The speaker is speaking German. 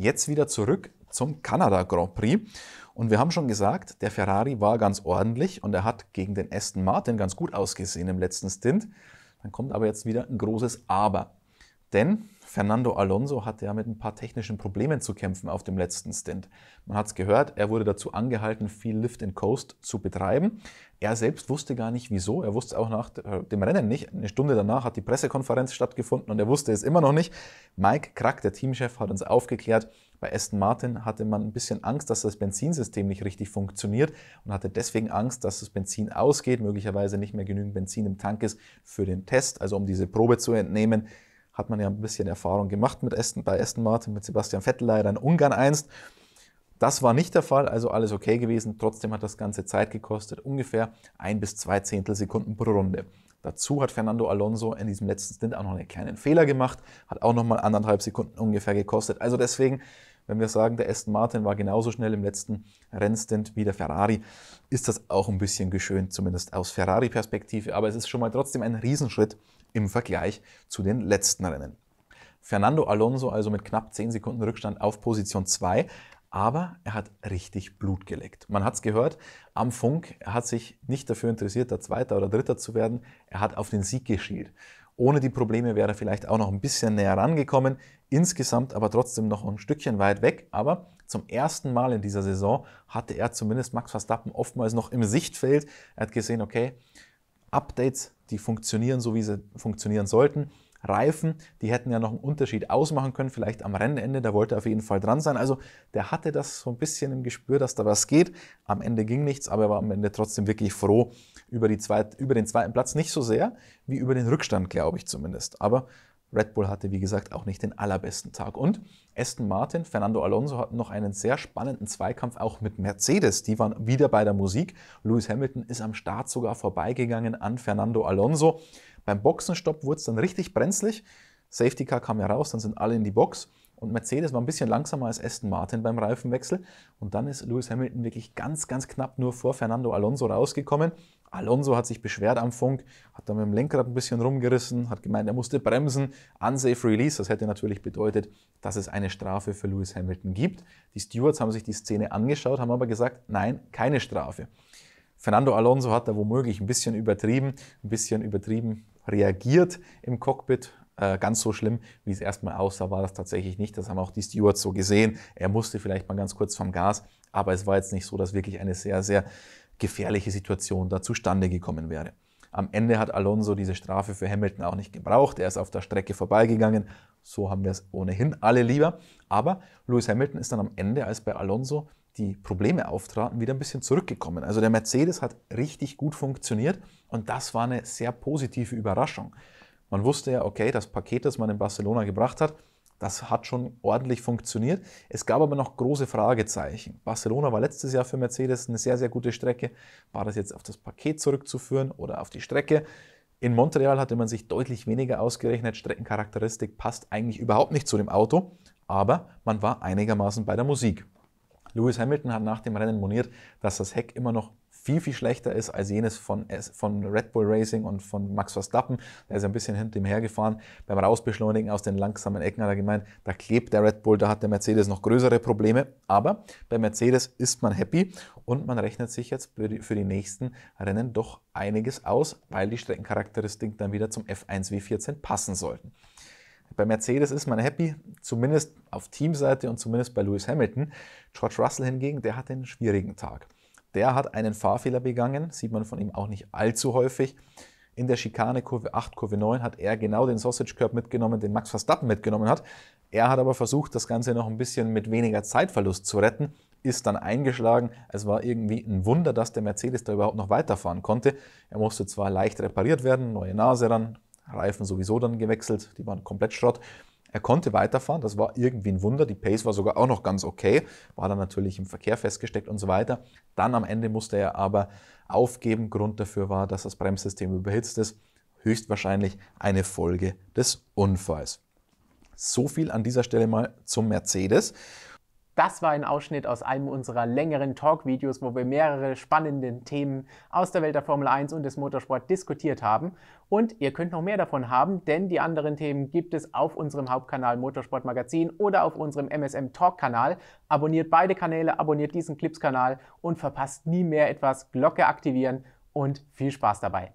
jetzt wieder zurück zum Kanada Grand Prix. Und wir haben schon gesagt, der Ferrari war ganz ordentlich und er hat gegen den Aston Martin ganz gut ausgesehen im letzten Stint. Dann kommt aber jetzt wieder ein großes Aber. Denn Fernando Alonso hatte ja mit ein paar technischen Problemen zu kämpfen auf dem letzten Stint. Man hat es gehört, er wurde dazu angehalten, viel Lift and Coast zu betreiben. Er selbst wusste gar nicht wieso, er wusste auch nach äh, dem Rennen nicht. Eine Stunde danach hat die Pressekonferenz stattgefunden und er wusste es immer noch nicht. Mike Krack, der Teamchef, hat uns aufgeklärt, bei Aston Martin hatte man ein bisschen Angst, dass das Benzinsystem nicht richtig funktioniert und hatte deswegen Angst, dass das Benzin ausgeht, möglicherweise nicht mehr genügend Benzin im Tank ist für den Test, also um diese Probe zu entnehmen hat man ja ein bisschen Erfahrung gemacht mit Aston, bei Aston Martin, mit Sebastian Vettel leider in Ungarn einst. Das war nicht der Fall, also alles okay gewesen. Trotzdem hat das Ganze Zeit gekostet, ungefähr ein bis zwei Zehntelsekunden pro Runde. Dazu hat Fernando Alonso in diesem letzten Stint auch noch einen kleinen Fehler gemacht, hat auch nochmal anderthalb Sekunden ungefähr gekostet. Also deswegen wenn wir sagen, der Aston Martin war genauso schnell im letzten Rennstint wie der Ferrari, ist das auch ein bisschen geschönt, zumindest aus Ferrari-Perspektive. Aber es ist schon mal trotzdem ein Riesenschritt im Vergleich zu den letzten Rennen. Fernando Alonso also mit knapp 10 Sekunden Rückstand auf Position 2 aber er hat richtig Blut geleckt. Man hat es gehört am Funk, er hat sich nicht dafür interessiert, der Zweiter oder Dritter zu werden, er hat auf den Sieg geschielt. Ohne die Probleme wäre er vielleicht auch noch ein bisschen näher rangekommen, insgesamt aber trotzdem noch ein Stückchen weit weg. Aber zum ersten Mal in dieser Saison hatte er zumindest Max Verstappen oftmals noch im Sichtfeld. Er hat gesehen, okay, Updates, die funktionieren so, wie sie funktionieren sollten. Reifen, die hätten ja noch einen Unterschied ausmachen können, vielleicht am Rennende, da wollte er auf jeden Fall dran sein. Also der hatte das so ein bisschen im Gespür, dass da was geht. Am Ende ging nichts, aber er war am Ende trotzdem wirklich froh über, die zweit, über den zweiten Platz. Nicht so sehr wie über den Rückstand, glaube ich zumindest. Aber Red Bull hatte, wie gesagt, auch nicht den allerbesten Tag. Und Aston Martin, Fernando Alonso hatten noch einen sehr spannenden Zweikampf auch mit Mercedes. Die waren wieder bei der Musik. Lewis Hamilton ist am Start sogar vorbeigegangen an Fernando Alonso. Beim Boxenstopp wurde es dann richtig brenzlig. Safety Car kam ja raus, dann sind alle in die Box. Und Mercedes war ein bisschen langsamer als Aston Martin beim Reifenwechsel. Und dann ist Lewis Hamilton wirklich ganz, ganz knapp nur vor Fernando Alonso rausgekommen. Alonso hat sich beschwert am Funk, hat da mit dem Lenkrad ein bisschen rumgerissen, hat gemeint, er musste bremsen. Unsafe Release, das hätte natürlich bedeutet, dass es eine Strafe für Lewis Hamilton gibt. Die Stewards haben sich die Szene angeschaut, haben aber gesagt, nein, keine Strafe. Fernando Alonso hat da womöglich ein bisschen übertrieben, ein bisschen übertrieben reagiert im Cockpit. Äh, ganz so schlimm, wie es erstmal aussah, war das tatsächlich nicht. Das haben auch die Stewards so gesehen. Er musste vielleicht mal ganz kurz vom Gas, aber es war jetzt nicht so, dass wirklich eine sehr, sehr gefährliche Situation da zustande gekommen wäre. Am Ende hat Alonso diese Strafe für Hamilton auch nicht gebraucht. Er ist auf der Strecke vorbeigegangen. So haben wir es ohnehin alle lieber. Aber Lewis Hamilton ist dann am Ende, als bei Alonso die Probleme auftraten, wieder ein bisschen zurückgekommen. Also der Mercedes hat richtig gut funktioniert und das war eine sehr positive Überraschung. Man wusste ja, okay, das Paket, das man in Barcelona gebracht hat, das hat schon ordentlich funktioniert. Es gab aber noch große Fragezeichen. Barcelona war letztes Jahr für Mercedes eine sehr, sehr gute Strecke. War das jetzt auf das Paket zurückzuführen oder auf die Strecke? In Montreal hatte man sich deutlich weniger ausgerechnet. Streckencharakteristik passt eigentlich überhaupt nicht zu dem Auto, aber man war einigermaßen bei der Musik. Lewis Hamilton hat nach dem Rennen moniert, dass das Heck immer noch viel, viel schlechter ist als jenes von, äh, von Red Bull Racing und von Max Verstappen. Der ist ein bisschen hinter ihm hergefahren. Beim Rausbeschleunigen aus den langsamen Ecken hat er gemeint, da klebt der Red Bull, da hat der Mercedes noch größere Probleme. Aber bei Mercedes ist man happy und man rechnet sich jetzt für die, für die nächsten Rennen doch einiges aus, weil die Streckencharakteristik dann wieder zum F1 W14 passen sollten. Bei Mercedes ist man happy, zumindest auf Teamseite und zumindest bei Lewis Hamilton. George Russell hingegen, der hat einen schwierigen Tag. Der hat einen Fahrfehler begangen, sieht man von ihm auch nicht allzu häufig. In der Schikane Kurve 8, Kurve 9 hat er genau den Sausage Curb mitgenommen, den Max Verstappen mitgenommen hat. Er hat aber versucht, das Ganze noch ein bisschen mit weniger Zeitverlust zu retten, ist dann eingeschlagen. Es war irgendwie ein Wunder, dass der Mercedes da überhaupt noch weiterfahren konnte. Er musste zwar leicht repariert werden, neue Nase ran, Reifen sowieso dann gewechselt, die waren komplett Schrott. Er konnte weiterfahren, das war irgendwie ein Wunder. Die Pace war sogar auch noch ganz okay, war dann natürlich im Verkehr festgesteckt und so weiter. Dann am Ende musste er aber aufgeben. Grund dafür war, dass das Bremssystem überhitzt ist. Höchstwahrscheinlich eine Folge des Unfalls. So viel an dieser Stelle mal zum Mercedes. Das war ein Ausschnitt aus einem unserer längeren Talk-Videos, wo wir mehrere spannende Themen aus der Welt der Formel 1 und des Motorsport diskutiert haben. Und ihr könnt noch mehr davon haben, denn die anderen Themen gibt es auf unserem Hauptkanal Motorsport Magazin oder auf unserem MSM Talk-Kanal. Abonniert beide Kanäle, abonniert diesen Clips-Kanal und verpasst nie mehr etwas. Glocke aktivieren und viel Spaß dabei.